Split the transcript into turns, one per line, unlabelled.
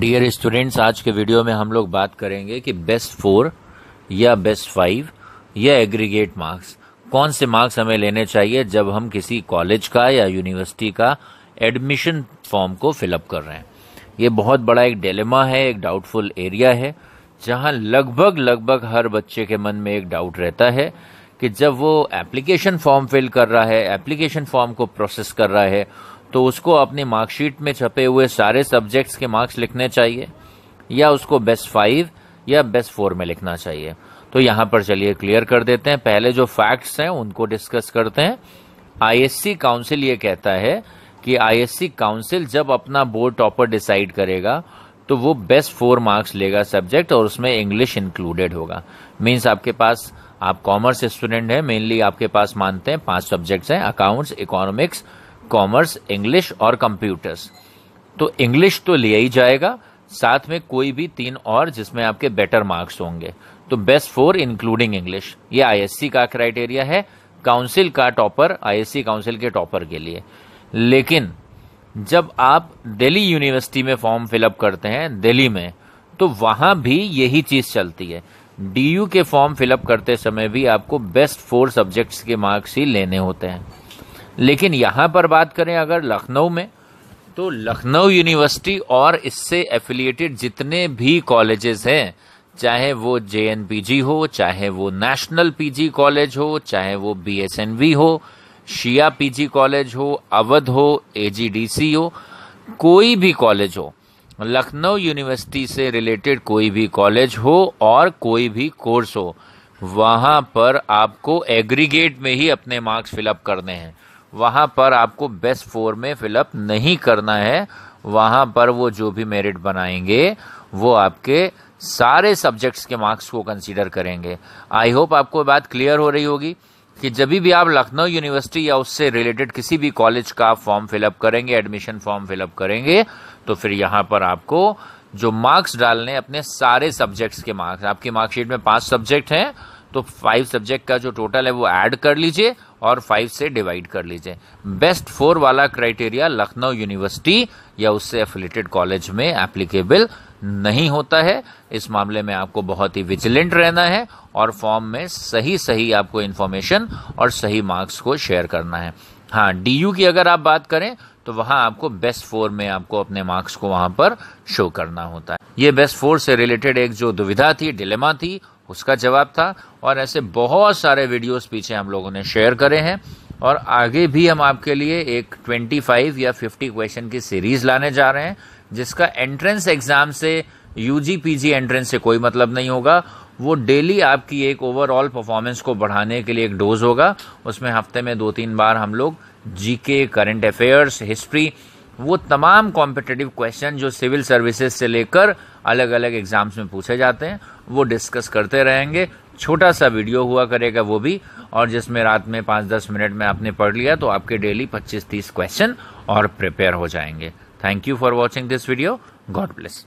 dear students आज के video में हम लोग बात करेंगे कि बेस्ट फोर या बेस्ट फाइव या एग्रीगेट मार्क्स कौन से मार्क्स हमें लेने चाहिए जब हम किसी कॉलेज का या यूनिवर्सिटी का एडमिशन फॉर्म को फिलअप कर रहे हैं ये बहुत बड़ा एक डेलेमा है एक डाउटफुल एरिया है जहाँ लगभग लगभग हर बच्चे के मन में एक डाउट रहता है कि जब वो एप्लीकेशन फॉर्म फिल कर रहा है एप्लीकेशन फॉर्म को प्रोसेस कर रहा है तो उसको अपनी मार्कशीट में छपे हुए सारे सब्जेक्ट्स के मार्क्स लिखने चाहिए या उसको बेस्ट फाइव या बेस्ट फोर में लिखना चाहिए तो यहाँ पर चलिए क्लियर कर देते हैं पहले जो फैक्ट्स हैं उनको डिस्कस करते हैं आईएससी काउंसिल ये कहता है कि आईएससी काउंसिल जब अपना बोर्ड टॉपर डिसाइड करेगा तो वो बेस्ट फोर मार्क्स लेगा सब्जेक्ट और उसमें इंग्लिश इंक्लूडेड होगा मीन्स आपके पास आप कॉमर्स स्टूडेंट हैं मेनली आपके पास मानते हैं पांच सब्जेक्ट्स हैं अकाउंट्स इकोनॉमिक्स कॉमर्स इंग्लिश और कंप्यूटर्स तो इंग्लिश तो लिया ही जाएगा साथ में कोई भी तीन और जिसमें आपके बेटर मार्क्स होंगे तो बेस्ट फोर इंक्लूडिंग इंग्लिश ये आईएससी का क्राइटेरिया है काउंसिल का टॉपर आईएससी काउंसिल के टॉपर के लिए लेकिन जब आप दिल्ली यूनिवर्सिटी में फॉर्म फिलअप करते हैं दिल्ली में तो वहां भी यही चीज चलती है डीयू के फॉर्म फिलअप करते समय भी आपको बेस्ट फोर सब्जेक्ट्स के मार्क्स ही लेने होते हैं लेकिन यहाँ पर बात करें अगर लखनऊ में तो लखनऊ यूनिवर्सिटी और इससे एफिलिएटेड जितने भी कॉलेजेस हैं चाहे वो जे हो चाहे वो नेशनल पीजी कॉलेज हो चाहे वो बी हो शिया पीजी कॉलेज हो अवध हो एजीडीसी हो कोई भी कॉलेज हो लखनऊ यूनिवर्सिटी से रिलेटेड कोई भी कॉलेज हो और कोई भी कोर्स हो वहाँ पर आपको एग्रीगेट में ही अपने मार्क्स फिलअप करने हैं वहाँ पर आपको बेस्ट फोर में फिलअप नहीं करना है वहाँ पर वो जो भी मेरिट बनाएंगे वो आपके सारे सब्जेक्ट्स के मार्क्स को कंसीडर करेंगे आई होप आपको बात क्लियर हो रही होगी कि जब भी आप लखनऊ यूनिवर्सिटी या उससे रिलेटेड किसी भी कॉलेज का फॉर्म फिलअप करेंगे एडमिशन फॉर्म फिलअप करेंगे तो फिर यहाँ पर आपको जो मार्क्स डालने अपने सारे सब्जेक्ट्स के मार्क्स आपकी मार्कशीट में पांच सब्जेक्ट हैं तो फाइव सब्जेक्ट का जो टोटल है वो ऐड कर लीजिए और फाइव से डिवाइड कर लीजिए बेस्ट फोर वाला क्राइटेरिया लखनऊ यूनिवर्सिटी या उससे एफिलेटेड कॉलेज में एप्लीकेबल नहीं होता है इस मामले में आपको बहुत ही विजिलेंट रहना है और फॉर्म में सही सही आपको इन्फॉर्मेशन और सही मार्क्स को शेयर करना है हाँ डी की अगर आप बात करें तो वहां आपको बेस्ट फोर में आपको अपने मार्क्स को वहां पर शो करना होता है ये बेस्ट फोर से रिलेटेड एक जो दुविधा थी डिलेमा थी उसका जवाब था और ऐसे बहुत सारे वीडियोस पीछे हम लोगों ने शेयर करे हैं और आगे भी हम आपके लिए एक 25 या 50 क्वेश्चन की सीरीज लाने जा रहे हैं जिसका एंट्रेंस एग्जाम से यूजी पीजी एंट्रेंस से कोई मतलब नहीं होगा वो डेली आपकी एक ओवरऑल परफॉर्मेंस को बढ़ाने के लिए एक डोज होगा उसमें हफ्ते में दो तीन बार हम लोग जीके करंट अफेयर्स हिस्ट्री वो तमाम कॉम्पिटेटिव क्वेश्चन जो सिविल सर्विसेज से लेकर अलग अलग एग्जाम्स में पूछे जाते हैं वो डिस्कस करते रहेंगे छोटा सा वीडियो हुआ करेगा वो भी और जिसमें रात में पाँच दस मिनट में आपने पढ़ लिया तो आपके डेली पच्चीस तीस क्वेश्चन और प्रिपेयर हो जाएंगे thank you for watching this video God bless